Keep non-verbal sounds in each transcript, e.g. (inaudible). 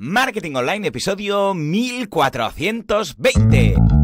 Marketing Online, episodio 1420.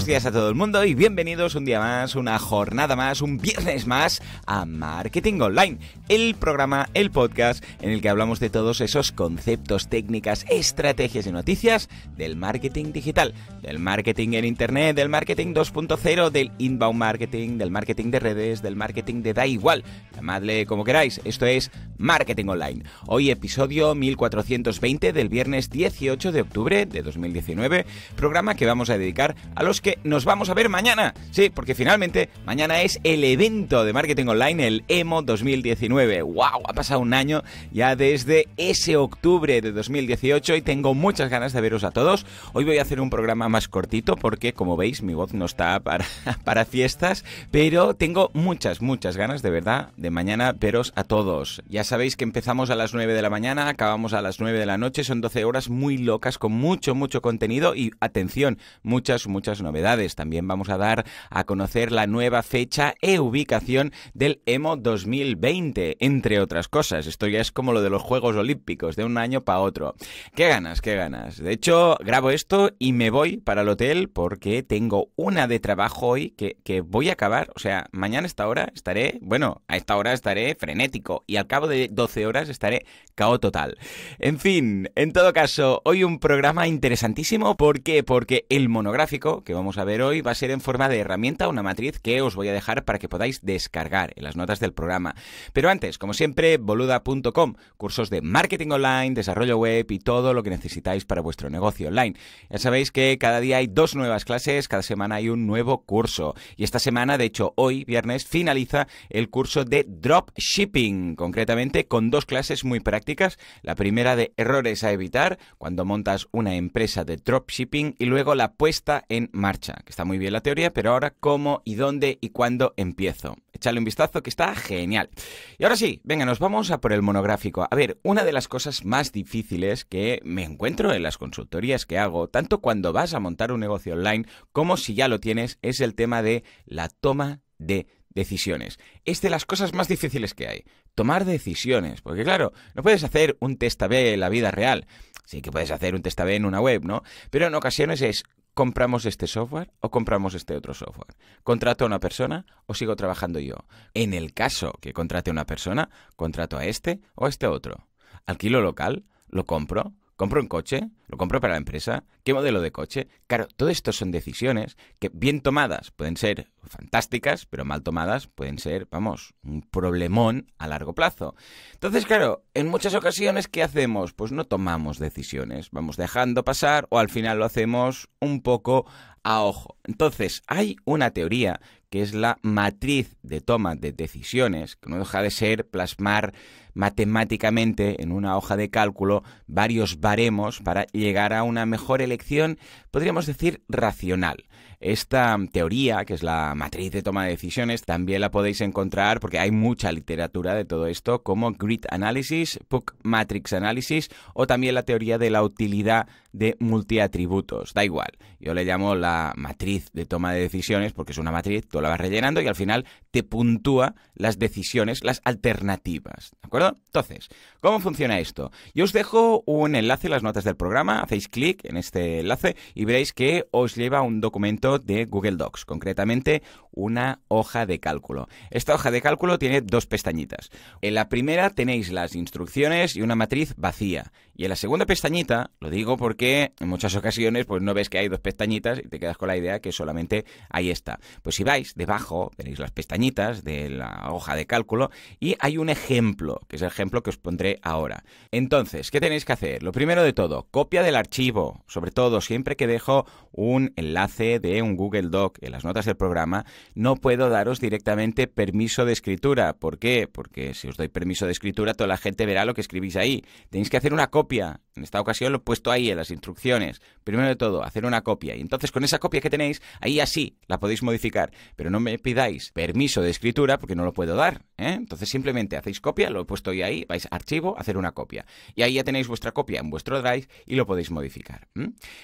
buenos días a todo el mundo y bienvenidos un día más, una jornada más, un viernes más a Marketing Online, el programa, el podcast en el que hablamos de todos esos conceptos, técnicas, estrategias y noticias del marketing digital, del marketing en Internet, del marketing 2.0, del inbound marketing, del marketing de redes, del marketing de da igual, llamadle como queráis, esto es Marketing Online. Hoy episodio 1420 del viernes 18 de octubre de 2019, programa que vamos a dedicar a los que nos vamos a ver mañana. Sí, porque finalmente mañana es el evento de marketing online, el EMO 2019. ¡Wow! Ha pasado un año ya desde ese octubre de 2018 y tengo muchas ganas de veros a todos. Hoy voy a hacer un programa más cortito porque, como veis, mi voz no está para, (laughs) para fiestas, pero tengo muchas, muchas ganas de verdad de mañana veros a todos. Ya sabéis que empezamos a las 9 de la mañana, acabamos a las 9 de la noche, son 12 horas muy locas con mucho, mucho contenido y, atención, muchas, muchas novedades también vamos a dar a conocer la nueva fecha e ubicación del Emo 2020, entre otras cosas. Esto ya es como lo de los Juegos Olímpicos, de un año para otro. Qué ganas, qué ganas. De hecho, grabo esto y me voy para el hotel porque tengo una de trabajo hoy que, voy a acabar. O sea, mañana a esta hora estaré, bueno, a esta hora estaré frenético y al cabo de 12 horas estaré cao total. En fin, en todo caso, hoy un programa interesantísimo. ¿Por qué? Porque el monográfico que vamos a ver hoy va a ser en forma de herramienta, una matriz que os voy a dejar para que podáis descargar en las notas del programa. Pero antes, como siempre, boluda.com, cursos de marketing online, desarrollo web y todo lo que necesitáis para vuestro negocio online. Ya sabéis que cada día hay dos nuevas clases, cada semana hay un nuevo curso. Y esta semana, de hecho, hoy, viernes, finaliza el curso de dropshipping, concretamente con dos clases muy prácticas. La primera de errores a evitar cuando montas una empresa de dropshipping y luego la puesta en marcha marcha, que está muy bien la teoría, pero ahora cómo y dónde y cuándo empiezo. Echale un vistazo que está genial. Y ahora sí, venga, nos vamos a por el monográfico. A ver, una de las cosas más difíciles que me encuentro en las consultorías que hago, tanto cuando vas a montar un negocio online como si ya lo tienes, es el tema de la toma de decisiones. Es de las cosas más difíciles que hay. Tomar decisiones. Porque claro, no puedes hacer un test A-B en la vida real. Sí que puedes hacer un test A-B en una web, ¿no? Pero en ocasiones es compramos este software o compramos este otro software. ¿Contrato a una persona o sigo trabajando yo? En el caso que contrate a una persona, contrato a este o a este otro. Alquilo local, lo compro, compro un coche, lo compro para la empresa, qué modelo de coche. Claro, todo esto son decisiones que bien tomadas pueden ser fantásticas, pero mal tomadas, pueden ser, vamos, un problemón a largo plazo. Entonces, claro, en muchas ocasiones, ¿qué hacemos? Pues no tomamos decisiones, vamos dejando pasar o al final lo hacemos un poco a ojo. Entonces, hay una teoría que es la matriz de toma de decisiones, que no deja de ser plasmar matemáticamente en una hoja de cálculo varios baremos para llegar a una mejor elección, podríamos decir, racional. Esta teoría, que es la matriz de toma de decisiones, también la podéis encontrar porque hay mucha literatura de todo esto, como Grid Analysis, Puck Matrix Analysis o también la teoría de la utilidad de multiatributos. Da igual, yo le llamo la matriz de toma de decisiones porque es una matriz, tú la vas rellenando y al final te puntúa las decisiones, las alternativas. ¿De acuerdo? Entonces, ¿cómo funciona esto? Yo os dejo un enlace en las notas del programa, hacéis clic en este enlace y veréis que os lleva un documento de Google Docs, concretamente una hoja de cálculo. Esta hoja de cálculo tiene dos pestañitas. En la primera tenéis las instrucciones y una matriz vacía. Y en la segunda pestañita, lo digo porque en muchas ocasiones pues no ves que hay dos pestañitas y te quedas con la idea que solamente hay esta. Pues si vais debajo, tenéis las pestañitas de la hoja de cálculo y hay un ejemplo, que es el ejemplo que os pondré ahora. Entonces, ¿qué tenéis que hacer? Lo primero de todo, copia del archivo, sobre todo siempre que dejo un enlace de un Google Doc en las notas del programa, no puedo daros directamente permiso de escritura. ¿Por qué? Porque si os doy permiso de escritura, toda la gente verá lo que escribís ahí. Tenéis que hacer una copia en esta ocasión lo he puesto ahí en las instrucciones. Primero de todo, hacer una copia. Y entonces con esa copia que tenéis, ahí así la podéis modificar. Pero no me pidáis permiso de escritura porque no lo puedo dar. ¿eh? Entonces simplemente hacéis copia, lo he puesto ahí, vais a archivo, hacer una copia. Y ahí ya tenéis vuestra copia en vuestro drive y lo podéis modificar.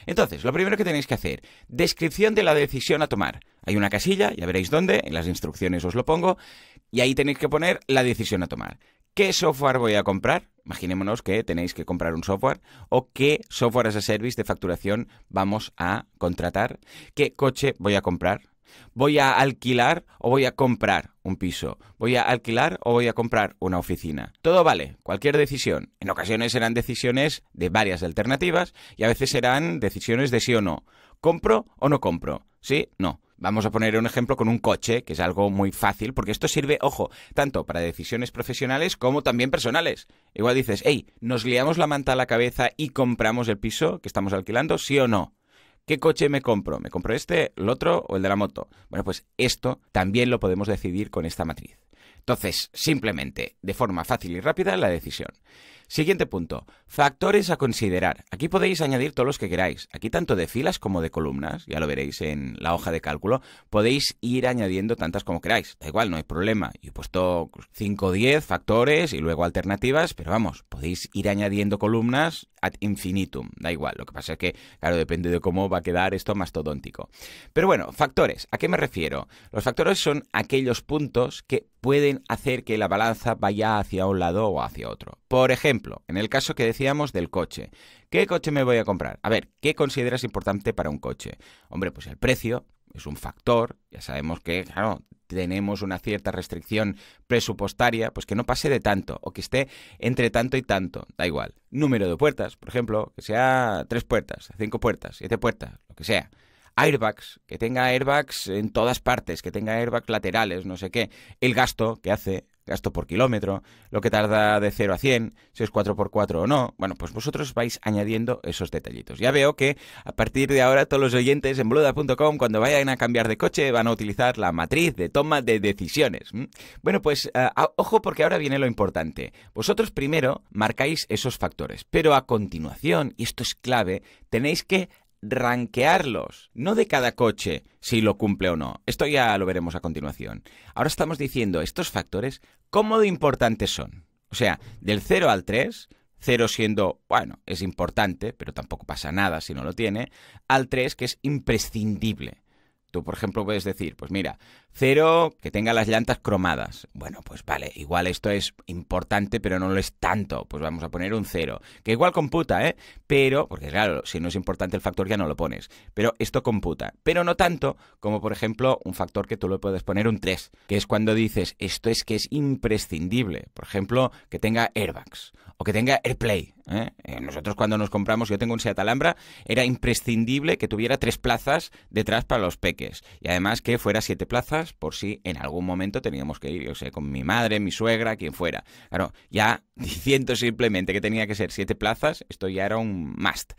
Entonces, lo primero que tenéis que hacer, descripción de la decisión a tomar. Hay una casilla, ya veréis dónde, en las instrucciones os lo pongo, y ahí tenéis que poner la decisión a tomar. ¿Qué software voy a comprar? Imaginémonos que tenéis que comprar un software o qué software as a service de facturación vamos a contratar, qué coche voy a comprar, voy a alquilar o voy a comprar un piso, voy a alquilar o voy a comprar una oficina. Todo vale, cualquier decisión. En ocasiones serán decisiones de varias alternativas y a veces serán decisiones de sí o no. ¿Compro o no compro? ¿Sí? No. Vamos a poner un ejemplo con un coche, que es algo muy fácil, porque esto sirve, ojo, tanto para decisiones profesionales como también personales. Igual dices, hey, ¿nos liamos la manta a la cabeza y compramos el piso que estamos alquilando? ¿Sí o no? ¿Qué coche me compro? ¿Me compro este, el otro o el de la moto? Bueno, pues esto también lo podemos decidir con esta matriz. Entonces, simplemente, de forma fácil y rápida, la decisión. Siguiente punto, factores a considerar. Aquí podéis añadir todos los que queráis. Aquí tanto de filas como de columnas, ya lo veréis en la hoja de cálculo, podéis ir añadiendo tantas como queráis. Da igual, no hay problema. Yo he puesto 5 o 10 factores y luego alternativas, pero vamos, podéis ir añadiendo columnas ad infinitum, da igual. Lo que pasa es que, claro, depende de cómo va a quedar esto mastodóntico. Pero bueno, factores, ¿a qué me refiero? Los factores son aquellos puntos que pueden hacer que la balanza vaya hacia un lado o hacia otro. Por ejemplo, en el caso que decíamos del coche, ¿qué coche me voy a comprar? A ver, ¿qué consideras importante para un coche? Hombre, pues el precio es un factor, ya sabemos que, claro, tenemos una cierta restricción presupuestaria, pues que no pase de tanto o que esté entre tanto y tanto, da igual. Número de puertas, por ejemplo, que sea tres puertas, cinco puertas, siete puertas, lo que sea. Airbags, que tenga airbags en todas partes, que tenga airbags laterales, no sé qué. El gasto que hace gasto por kilómetro, lo que tarda de 0 a 100, si es 4x4 o no. Bueno, pues vosotros vais añadiendo esos detallitos. Ya veo que a partir de ahora todos los oyentes en bluda.com cuando vayan a cambiar de coche van a utilizar la matriz de toma de decisiones. Bueno, pues eh, ojo porque ahora viene lo importante. Vosotros primero marcáis esos factores, pero a continuación, y esto es clave, tenéis que ranquearlos, no de cada coche, si lo cumple o no. Esto ya lo veremos a continuación. Ahora estamos diciendo estos factores, ¿cómo de importantes son? O sea, del 0 al 3, 0 siendo, bueno, es importante, pero tampoco pasa nada si no lo tiene, al 3 que es imprescindible. Tú, por ejemplo, puedes decir, pues mira, Cero, que tenga las llantas cromadas. Bueno, pues vale, igual esto es importante, pero no lo es tanto. Pues vamos a poner un cero. Que igual computa, ¿eh? Pero, porque claro, si no es importante el factor ya no lo pones. Pero esto computa. Pero no tanto como, por ejemplo, un factor que tú le puedes poner un 3, que es cuando dices, esto es que es imprescindible. Por ejemplo, que tenga airbags o que tenga AirPlay. ¿eh? Eh, nosotros cuando nos compramos, yo tengo un Seat Alhambra, era imprescindible que tuviera tres plazas detrás para los peques. Y además que fuera siete plazas por si en algún momento teníamos que ir, yo sé, con mi madre, mi suegra, quien fuera. Claro, ya (laughs) diciendo simplemente que tenía que ser siete plazas, esto ya era un must.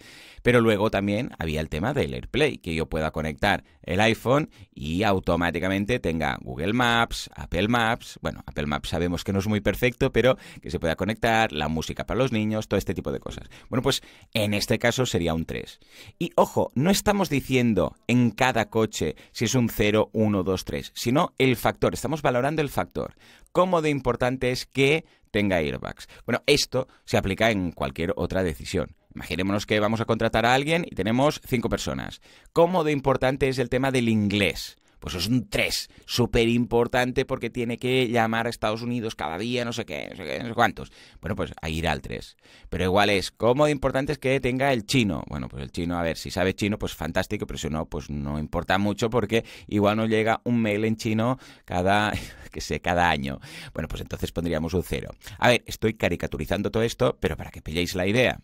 Pero luego también había el tema del AirPlay, que yo pueda conectar el iPhone y automáticamente tenga Google Maps, Apple Maps, bueno, Apple Maps sabemos que no es muy perfecto, pero que se pueda conectar, la música para los niños, todo este tipo de cosas. Bueno, pues en este caso sería un 3. Y ojo, no estamos diciendo en cada coche si es un 0, 1, 2, 3 sino el factor. Estamos valorando el factor. ¿Cómo de importante es que tenga airbags? Bueno, esto se aplica en cualquier otra decisión. Imaginémonos que vamos a contratar a alguien y tenemos cinco personas. ¿Cómo de importante es el tema del inglés? Pues es un 3, súper importante porque tiene que llamar a Estados Unidos cada día, no sé qué, no sé cuántos. Bueno, pues ahí irá el 3. Pero igual es, ¿cómo de importante es que tenga el chino? Bueno, pues el chino, a ver, si sabe chino, pues fantástico, pero si no, pues no importa mucho porque igual nos llega un mail en chino cada, (laughs) que sé, cada año. Bueno, pues entonces pondríamos un 0. A ver, estoy caricaturizando todo esto, pero para que pilléis la idea.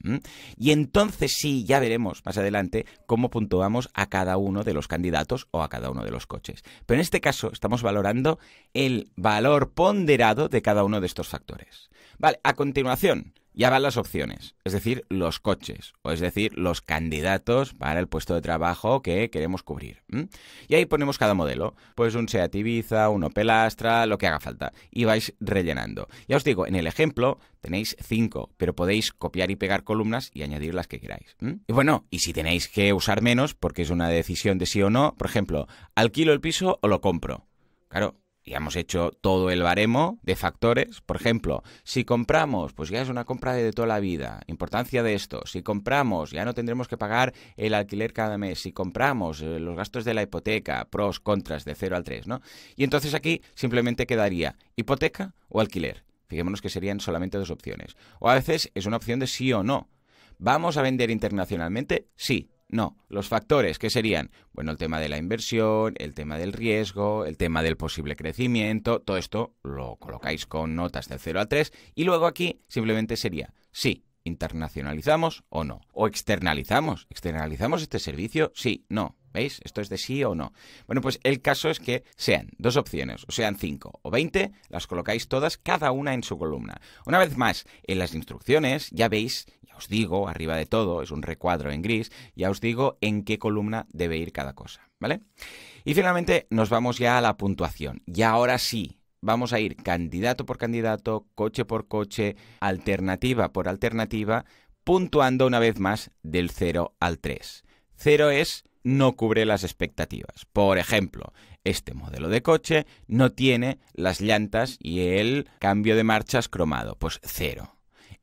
Y entonces sí, ya veremos más adelante cómo puntuamos a cada uno de los candidatos o a cada uno de los coches. Pero en este caso estamos valorando el valor ponderado de cada uno de estos factores. Vale, a continuación, ya van las opciones, es decir, los coches, o es decir, los candidatos para el puesto de trabajo que queremos cubrir. Y ahí ponemos cada modelo, pues un Seat Ibiza, uno Opel lo que haga falta, y vais rellenando. Ya os digo, en el ejemplo tenéis cinco, pero podéis copiar y pegar columnas y añadir las que queráis. Y bueno, y si tenéis que usar menos, porque es una decisión de sí o no, por ejemplo, alquilo el piso o lo compro. Claro, y hemos hecho todo el baremo de factores. Por ejemplo, si compramos, pues ya es una compra de toda la vida. Importancia de esto. Si compramos, ya no tendremos que pagar el alquiler cada mes. Si compramos, eh, los gastos de la hipoteca, pros, contras, de 0 al 3, ¿no? Y entonces aquí simplemente quedaría hipoteca o alquiler. Fijémonos que serían solamente dos opciones. O a veces es una opción de sí o no. ¿Vamos a vender internacionalmente? Sí. No, los factores que serían, bueno, el tema de la inversión, el tema del riesgo, el tema del posible crecimiento, todo esto lo colocáis con notas del 0 a 3 y luego aquí simplemente sería sí, internacionalizamos o no, o externalizamos, externalizamos este servicio, sí, no, ¿Veis? Esto es de sí o no. Bueno, pues el caso es que sean dos opciones, o sean cinco o 20, las colocáis todas, cada una en su columna. Una vez más, en las instrucciones ya veis digo, arriba de todo, es un recuadro en gris, ya os digo en qué columna debe ir cada cosa, ¿vale? Y finalmente nos vamos ya a la puntuación. Y ahora sí, vamos a ir candidato por candidato, coche por coche, alternativa por alternativa, puntuando una vez más del 0 al 3. 0 es no cubre las expectativas. Por ejemplo, este modelo de coche no tiene las llantas y el cambio de marchas cromado, pues cero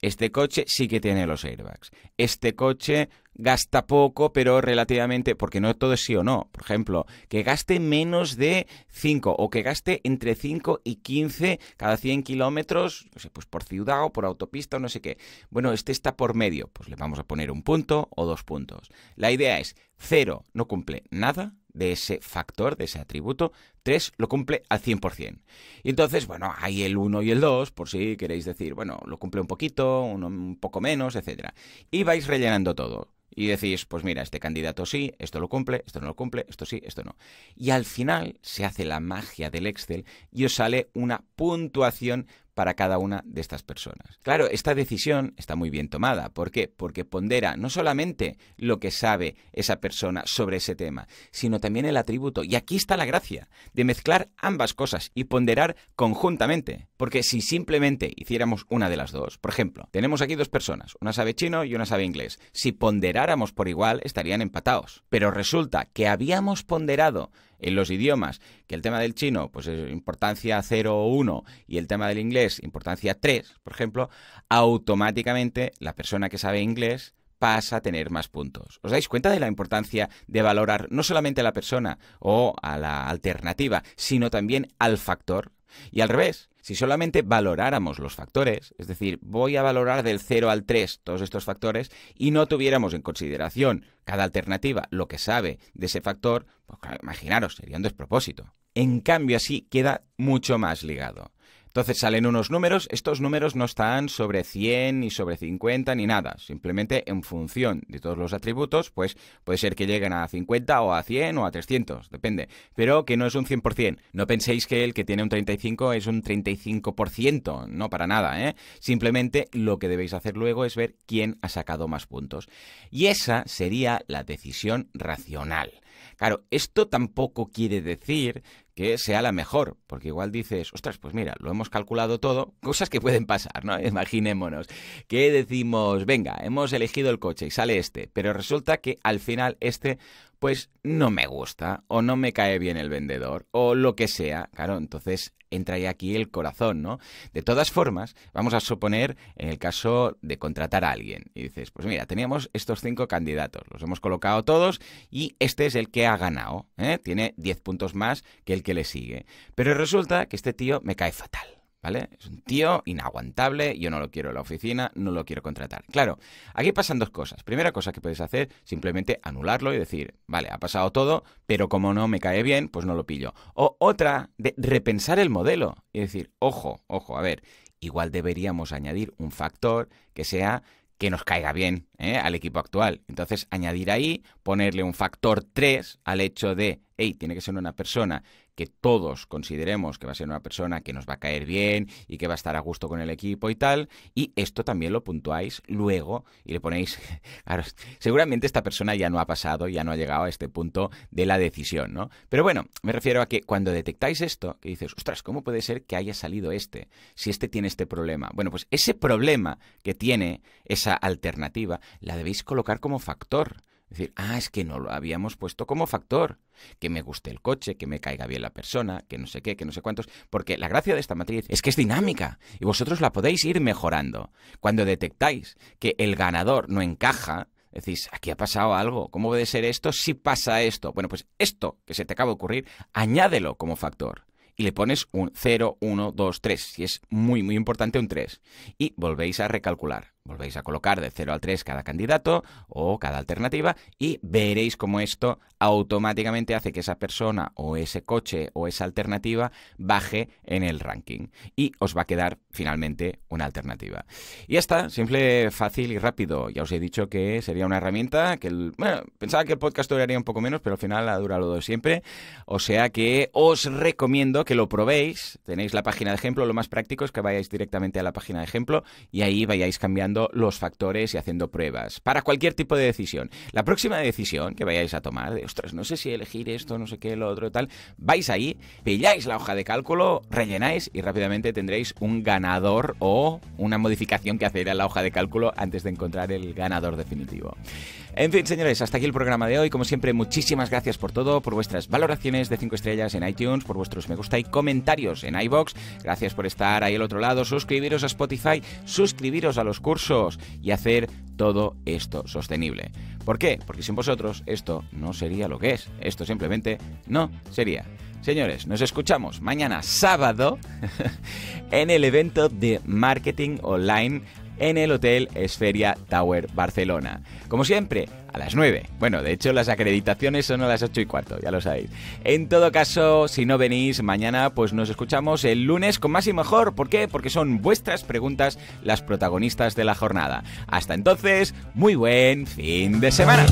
este coche sí que tiene los airbags. Este coche gasta poco, pero relativamente, porque no todo es sí o no. Por ejemplo, que gaste menos de 5 o que gaste entre 5 y 15 cada 100 kilómetros, no sé, pues por ciudad o por autopista o no sé qué. Bueno, este está por medio, pues le vamos a poner un punto o dos puntos. La idea es, cero no cumple nada, de ese factor, de ese atributo, 3 lo cumple al 100%. Y entonces, bueno, hay el 1 y el 2, por si queréis decir, bueno, lo cumple un poquito, un poco menos, etc. Y vais rellenando todo. Y decís, pues mira, este candidato sí, esto lo cumple, esto no lo cumple, esto sí, esto no. Y al final se hace la magia del Excel y os sale una puntuación para cada una de estas personas. Claro, esta decisión está muy bien tomada. ¿Por qué? Porque pondera no solamente lo que sabe esa persona sobre ese tema, sino también el atributo. Y aquí está la gracia de mezclar ambas cosas y ponderar conjuntamente. Porque si simplemente hiciéramos una de las dos, por ejemplo, tenemos aquí dos personas, una sabe chino y una sabe inglés, si ponderáramos por igual estarían empatados. Pero resulta que habíamos ponderado en los idiomas, que el tema del chino, pues es importancia 0 o 1, y el tema del inglés, importancia 3, por ejemplo, automáticamente la persona que sabe inglés pasa a tener más puntos. ¿Os dais cuenta de la importancia de valorar no solamente a la persona o a la alternativa, sino también al factor? Y al revés, si solamente valoráramos los factores, es decir, voy a valorar del 0 al 3 todos estos factores y no tuviéramos en consideración cada alternativa lo que sabe de ese factor, pues imaginaros, sería un despropósito. En cambio, así queda mucho más ligado. Entonces salen unos números, estos números no están sobre 100 ni sobre 50 ni nada, simplemente en función de todos los atributos, pues puede ser que lleguen a 50 o a 100 o a 300, depende, pero que no es un 100%. No penséis que el que tiene un 35 es un 35%, no para nada, ¿eh? Simplemente lo que debéis hacer luego es ver quién ha sacado más puntos. Y esa sería la decisión racional. Claro, esto tampoco quiere decir que sea la mejor, porque igual dices, ostras, pues mira, lo hemos calculado todo, (laughs) cosas que pueden pasar, ¿no? (laughs) Imaginémonos que decimos, venga, hemos elegido el coche y sale este, pero resulta que al final este pues no me gusta o no me cae bien el vendedor o lo que sea. Claro, entonces entra ya aquí el corazón, ¿no? De todas formas, vamos a suponer en el caso de contratar a alguien y dices, pues mira, teníamos estos cinco candidatos, los hemos colocado todos y este es el que ha ganado, ¿eh? tiene 10 puntos más que el que le sigue. Pero resulta que este tío me cae fatal. ¿vale? Es un tío inaguantable, yo no lo quiero en la oficina, no lo quiero contratar. Claro, aquí pasan dos cosas. Primera cosa que puedes hacer, simplemente anularlo y decir, vale, ha pasado todo, pero como no me cae bien, pues no lo pillo. O otra, de repensar el modelo y decir, ojo, ojo, a ver, igual deberíamos añadir un factor que sea que nos caiga bien ¿eh? al equipo actual. Entonces, añadir ahí, ponerle un factor 3 al hecho de tiene que ser una persona que todos consideremos que va a ser una persona que nos va a caer bien y que va a estar a gusto con el equipo y tal. Y esto también lo puntuáis luego y le ponéis, (laughs) claro, seguramente esta persona ya no ha pasado, ya no ha llegado a este punto de la decisión, ¿no? Pero bueno, me refiero a que cuando detectáis esto, que dices, ostras, ¿cómo puede ser que haya salido este? Si este tiene este problema. Bueno, pues ese problema que tiene esa alternativa la debéis colocar como factor es decir, ah, es que no lo habíamos puesto como factor. Que me guste el coche, que me caiga bien la persona, que no sé qué, que no sé cuántos. Porque la gracia de esta matriz es que es dinámica y vosotros la podéis ir mejorando. Cuando detectáis que el ganador no encaja, decís, aquí ha pasado algo, ¿cómo puede ser esto si pasa esto? Bueno, pues esto que se te acaba de ocurrir, añádelo como factor y le pones un 0, 1, 2, 3. si es muy, muy importante un 3. Y volvéis a recalcular. Volvéis a colocar de 0 al 3 cada candidato o cada alternativa y veréis cómo esto automáticamente hace que esa persona o ese coche o esa alternativa baje en el ranking y os va a quedar finalmente una alternativa. Y ya está, simple, fácil y rápido. Ya os he dicho que sería una herramienta que, bueno, pensaba que el podcast duraría un poco menos, pero al final ha durado de siempre. O sea que os recomiendo que lo probéis. Tenéis la página de ejemplo, lo más práctico es que vayáis directamente a la página de ejemplo y ahí vayáis cambiando los factores y haciendo pruebas para cualquier tipo de decisión. La próxima decisión que vayáis a tomar, de ostras, no sé si elegir esto, no sé qué, lo otro, tal, vais ahí, pilláis la hoja de cálculo, rellenáis y rápidamente tendréis un ganador o una modificación que hacer en la hoja de cálculo antes de encontrar el ganador definitivo. En fin, señores, hasta aquí el programa de hoy. Como siempre, muchísimas gracias por todo, por vuestras valoraciones de 5 estrellas en iTunes, por vuestros me gusta y comentarios en iBox. Gracias por estar ahí al otro lado. Suscribiros a Spotify, suscribiros a los cursos y hacer todo esto sostenible. ¿Por qué? Porque sin vosotros esto no sería lo que es. Esto simplemente no sería. Señores, nos escuchamos mañana sábado (laughs) en el evento de marketing online en el Hotel Esferia Tower Barcelona. Como siempre, a las 9. Bueno, de hecho las acreditaciones son a las 8 y cuarto, ya lo sabéis. En todo caso, si no venís mañana, pues nos escuchamos el lunes con más y mejor. ¿Por qué? Porque son vuestras preguntas las protagonistas de la jornada. Hasta entonces, muy buen fin de semana.